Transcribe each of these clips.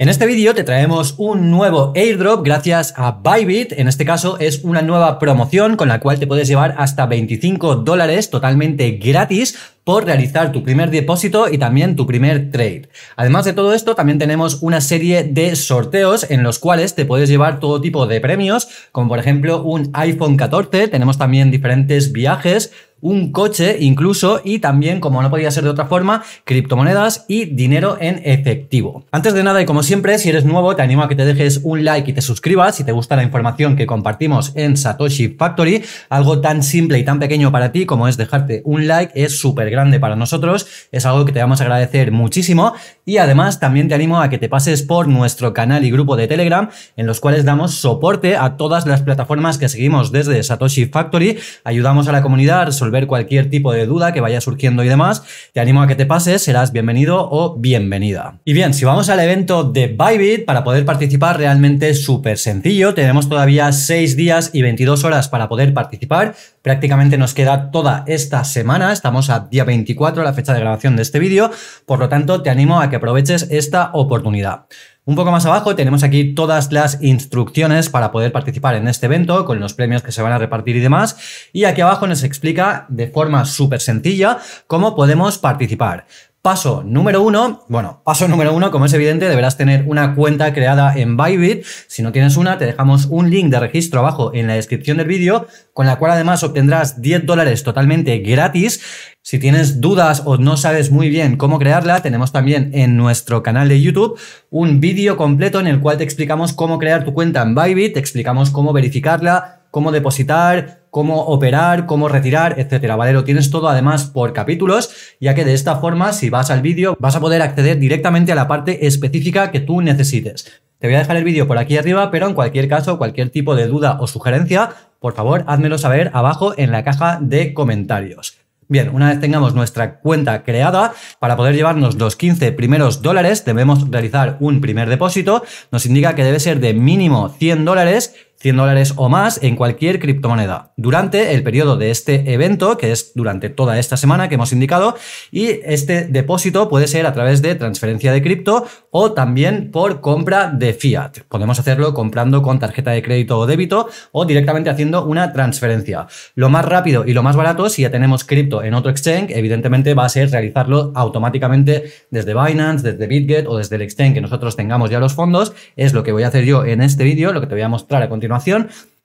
En este vídeo te traemos un nuevo airdrop gracias a Bybit, en este caso es una nueva promoción con la cual te puedes llevar hasta 25 dólares totalmente gratis por realizar tu primer depósito y también tu primer trade. Además de todo esto, también tenemos una serie de sorteos en los cuales te puedes llevar todo tipo de premios, como por ejemplo un iPhone 14, tenemos también diferentes viajes, un coche incluso y también, como no podía ser de otra forma, criptomonedas y dinero en efectivo. Antes de nada y como siempre, si eres nuevo, te animo a que te dejes un like y te suscribas si te gusta la información que compartimos en Satoshi Factory. Algo tan simple y tan pequeño para ti como es dejarte un like es súper para nosotros, es algo que te vamos a agradecer muchísimo y además también te animo a que te pases por nuestro canal y grupo de Telegram en los cuales damos soporte a todas las plataformas que seguimos desde Satoshi Factory, ayudamos a la comunidad a resolver cualquier tipo de duda que vaya surgiendo y demás, te animo a que te pases, serás bienvenido o bienvenida. Y bien, si vamos al evento de Bybit, para poder participar realmente súper sencillo, tenemos todavía 6 días y 22 horas para poder participar, Prácticamente nos queda toda esta semana, estamos a día 24, la fecha de grabación de este vídeo, por lo tanto te animo a que aproveches esta oportunidad. Un poco más abajo tenemos aquí todas las instrucciones para poder participar en este evento con los premios que se van a repartir y demás. Y aquí abajo nos explica de forma súper sencilla cómo podemos participar. Paso número uno, bueno, paso número uno, como es evidente, deberás tener una cuenta creada en Bybit. Si no tienes una, te dejamos un link de registro abajo en la descripción del vídeo, con la cual además obtendrás 10 dólares totalmente gratis. Si tienes dudas o no sabes muy bien cómo crearla, tenemos también en nuestro canal de YouTube un vídeo completo en el cual te explicamos cómo crear tu cuenta en Bybit, te explicamos cómo verificarla, cómo depositar, cómo operar, cómo retirar, etcétera, ¿vale? Lo tienes todo además por capítulos, ya que de esta forma, si vas al vídeo, vas a poder acceder directamente a la parte específica que tú necesites. Te voy a dejar el vídeo por aquí arriba, pero en cualquier caso, cualquier tipo de duda o sugerencia, por favor, házmelo saber abajo en la caja de comentarios. Bien, una vez tengamos nuestra cuenta creada, para poder llevarnos los 15 primeros dólares debemos realizar un primer depósito. Nos indica que debe ser de mínimo 100 dólares 100 dólares o más en cualquier criptomoneda durante el periodo de este evento, que es durante toda esta semana que hemos indicado, y este depósito puede ser a través de transferencia de cripto o también por compra de fiat. Podemos hacerlo comprando con tarjeta de crédito o débito o directamente haciendo una transferencia. Lo más rápido y lo más barato, si ya tenemos cripto en otro exchange, evidentemente va a ser realizarlo automáticamente desde Binance, desde BitGet o desde el exchange que nosotros tengamos ya los fondos. Es lo que voy a hacer yo en este vídeo, lo que te voy a mostrar a continuación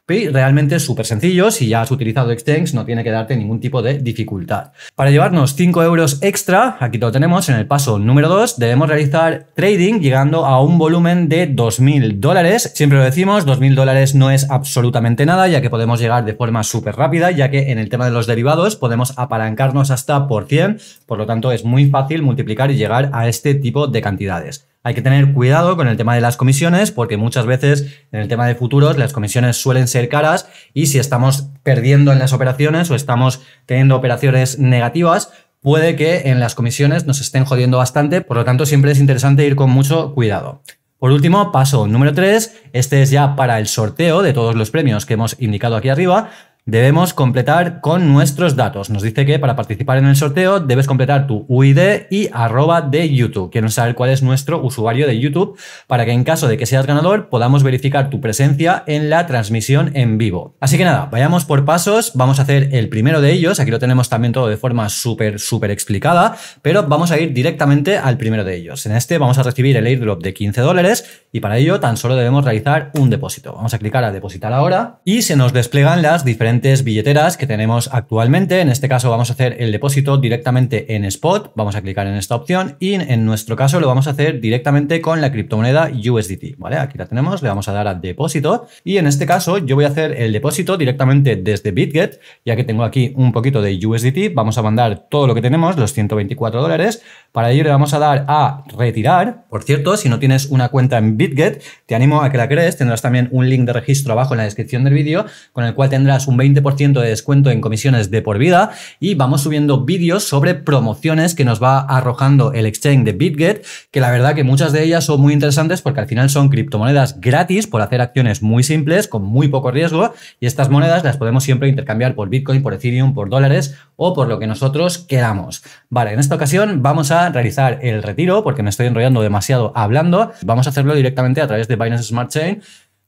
y realmente súper sencillo, si ya has utilizado extens no tiene que darte ningún tipo de dificultad. Para llevarnos 5 euros extra, aquí lo tenemos en el paso número 2, debemos realizar trading llegando a un volumen de 2.000 dólares. Siempre lo decimos, 2.000 dólares no es absolutamente nada, ya que podemos llegar de forma súper rápida, ya que en el tema de los derivados podemos apalancarnos hasta por 100, por lo tanto es muy fácil multiplicar y llegar a este tipo de cantidades. Hay que tener cuidado con el tema de las comisiones porque muchas veces en el tema de futuros las comisiones suelen ser caras y si estamos perdiendo en las operaciones o estamos teniendo operaciones negativas, puede que en las comisiones nos estén jodiendo bastante, por lo tanto siempre es interesante ir con mucho cuidado. Por último, paso número 3, este es ya para el sorteo de todos los premios que hemos indicado aquí arriba, debemos completar con nuestros datos. Nos dice que para participar en el sorteo debes completar tu UID y arroba de YouTube. Quiero saber cuál es nuestro usuario de YouTube para que en caso de que seas ganador podamos verificar tu presencia en la transmisión en vivo. Así que nada, vayamos por pasos. Vamos a hacer el primero de ellos. Aquí lo tenemos también todo de forma súper, súper explicada, pero vamos a ir directamente al primero de ellos. En este vamos a recibir el airdrop de 15 dólares y para ello tan solo debemos realizar un depósito. Vamos a clicar a depositar ahora y se nos desplegan las diferentes billeteras que tenemos actualmente. En este caso vamos a hacer el depósito directamente en Spot. Vamos a clicar en esta opción y en nuestro caso lo vamos a hacer directamente con la criptomoneda USDT. ¿vale? Aquí la tenemos, le vamos a dar a depósito y en este caso yo voy a hacer el depósito directamente desde BitGet, ya que tengo aquí un poquito de USDT. Vamos a mandar todo lo que tenemos, los 124 dólares. Para ello le vamos a dar a retirar. Por cierto, si no tienes una cuenta en BitGet, te animo a que la crees. Tendrás también un link de registro abajo en la descripción del vídeo con el cual tendrás un 20% de descuento en comisiones de por vida y vamos subiendo vídeos sobre promociones que nos va arrojando el exchange de BitGet, que la verdad que muchas de ellas son muy interesantes porque al final son criptomonedas gratis por hacer acciones muy simples, con muy poco riesgo y estas monedas las podemos siempre intercambiar por Bitcoin, por Ethereum, por dólares o por lo que nosotros queramos. Vale, en esta ocasión vamos a realizar el retiro porque me estoy enrollando demasiado hablando. Vamos a hacerlo directamente a través de Binance Smart Chain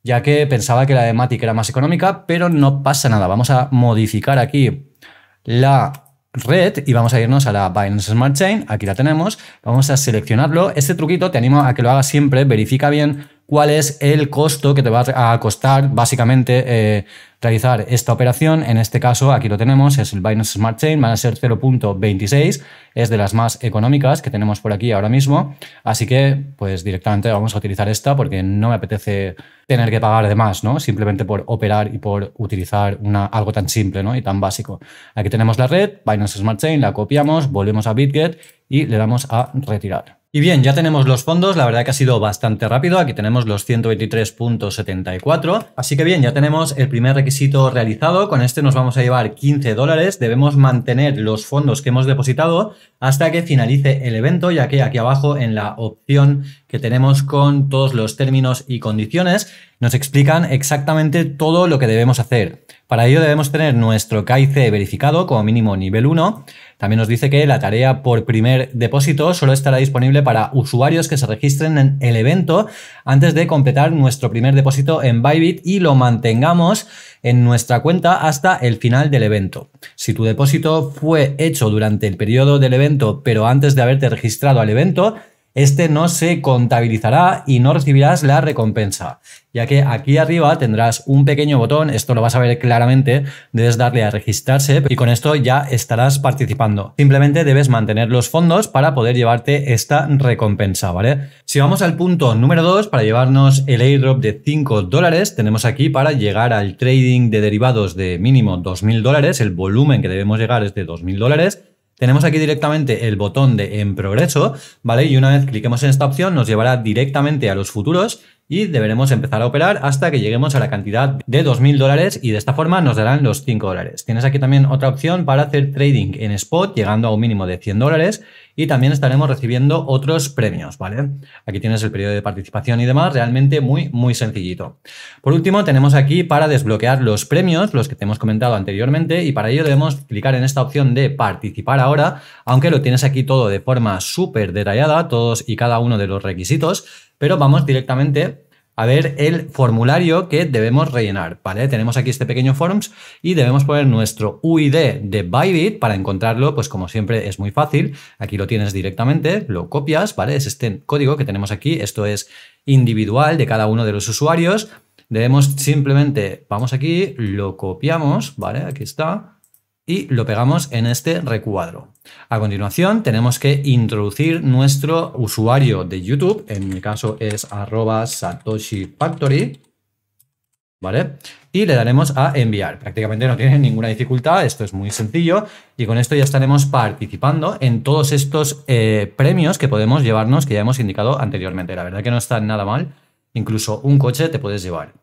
ya que pensaba que la de Matic era más económica, pero no pasa nada. Vamos a modificar aquí la red y vamos a irnos a la Binance Smart Chain. Aquí la tenemos. Vamos a seleccionarlo. Este truquito te animo a que lo hagas siempre. Verifica bien cuál es el costo que te va a costar básicamente eh, realizar esta operación. En este caso, aquí lo tenemos, es el Binance Smart Chain, van a ser 0.26, es de las más económicas que tenemos por aquí ahora mismo. Así que, pues directamente vamos a utilizar esta porque no me apetece tener que pagar de más, ¿no? Simplemente por operar y por utilizar una, algo tan simple, ¿no? Y tan básico. Aquí tenemos la red, Binance Smart Chain, la copiamos, volvemos a BitGet y le damos a retirar. Y bien, ya tenemos los fondos, la verdad que ha sido bastante rápido, aquí tenemos los 123.74, así que bien, ya tenemos el primer requisito realizado, con este nos vamos a llevar 15 dólares, debemos mantener los fondos que hemos depositado hasta que finalice el evento, ya que aquí abajo en la opción que tenemos con todos los términos y condiciones nos explican exactamente todo lo que debemos hacer. Para ello debemos tener nuestro KIC verificado como mínimo nivel 1, también nos dice que la tarea por primer depósito solo estará disponible para usuarios que se registren en el evento antes de completar nuestro primer depósito en Bybit y lo mantengamos en nuestra cuenta hasta el final del evento. Si tu depósito fue hecho durante el periodo del evento pero antes de haberte registrado al evento, este no se contabilizará y no recibirás la recompensa, ya que aquí arriba tendrás un pequeño botón, esto lo vas a ver claramente, debes darle a registrarse y con esto ya estarás participando. Simplemente debes mantener los fondos para poder llevarte esta recompensa, ¿vale? Si vamos al punto número 2, para llevarnos el airdrop de 5 dólares, tenemos aquí para llegar al trading de derivados de mínimo 2.000 dólares, el volumen que debemos llegar es de 2.000 dólares, tenemos aquí directamente el botón de en progreso, ¿vale? Y una vez cliquemos en esta opción nos llevará directamente a los futuros y deberemos empezar a operar hasta que lleguemos a la cantidad de 2.000 dólares y de esta forma nos darán los 5 dólares. Tienes aquí también otra opción para hacer trading en spot llegando a un mínimo de 100 dólares y también estaremos recibiendo otros premios, ¿vale? Aquí tienes el periodo de participación y demás, realmente muy, muy sencillito. Por último, tenemos aquí para desbloquear los premios, los que te hemos comentado anteriormente y para ello debemos clicar en esta opción de participar ahora, aunque lo tienes aquí todo de forma súper detallada, todos y cada uno de los requisitos, pero vamos directamente a ver el formulario que debemos rellenar, ¿vale? Tenemos aquí este pequeño forms y debemos poner nuestro UID de Bybit para encontrarlo, pues como siempre es muy fácil, aquí lo tienes directamente, lo copias, ¿vale? Es este código que tenemos aquí, esto es individual de cada uno de los usuarios, debemos simplemente, vamos aquí, lo copiamos, ¿vale? Aquí está, y lo pegamos en este recuadro. A continuación tenemos que introducir nuestro usuario de YouTube, en mi caso es arroba Satoshi Factory, ¿vale? Y le daremos a enviar. Prácticamente no tiene ninguna dificultad, esto es muy sencillo y con esto ya estaremos participando en todos estos eh, premios que podemos llevarnos que ya hemos indicado anteriormente. La verdad que no está nada mal incluso un coche te puedes llevar.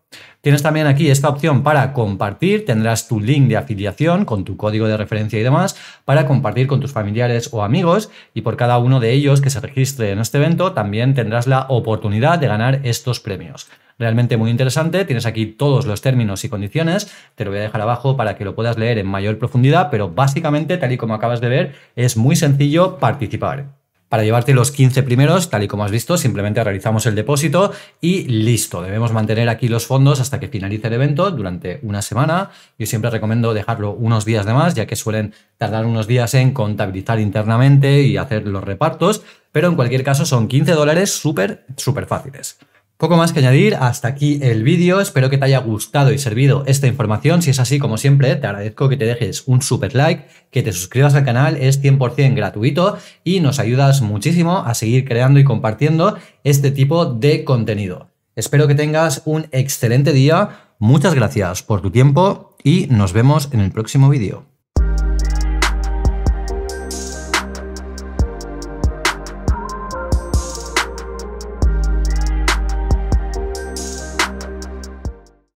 Tienes también aquí esta opción para compartir, tendrás tu link de afiliación con tu código de referencia y demás para compartir con tus familiares o amigos y por cada uno de ellos que se registre en este evento también tendrás la oportunidad de ganar estos premios. Realmente muy interesante, tienes aquí todos los términos y condiciones, te lo voy a dejar abajo para que lo puedas leer en mayor profundidad, pero básicamente, tal y como acabas de ver, es muy sencillo participar. Para llevarte los 15 primeros, tal y como has visto, simplemente realizamos el depósito y listo. Debemos mantener aquí los fondos hasta que finalice el evento durante una semana. Yo siempre recomiendo dejarlo unos días de más, ya que suelen tardar unos días en contabilizar internamente y hacer los repartos. Pero en cualquier caso son 15 dólares súper, súper fáciles. Poco más que añadir, hasta aquí el vídeo, espero que te haya gustado y servido esta información, si es así como siempre te agradezco que te dejes un super like, que te suscribas al canal, es 100% gratuito y nos ayudas muchísimo a seguir creando y compartiendo este tipo de contenido. Espero que tengas un excelente día, muchas gracias por tu tiempo y nos vemos en el próximo vídeo.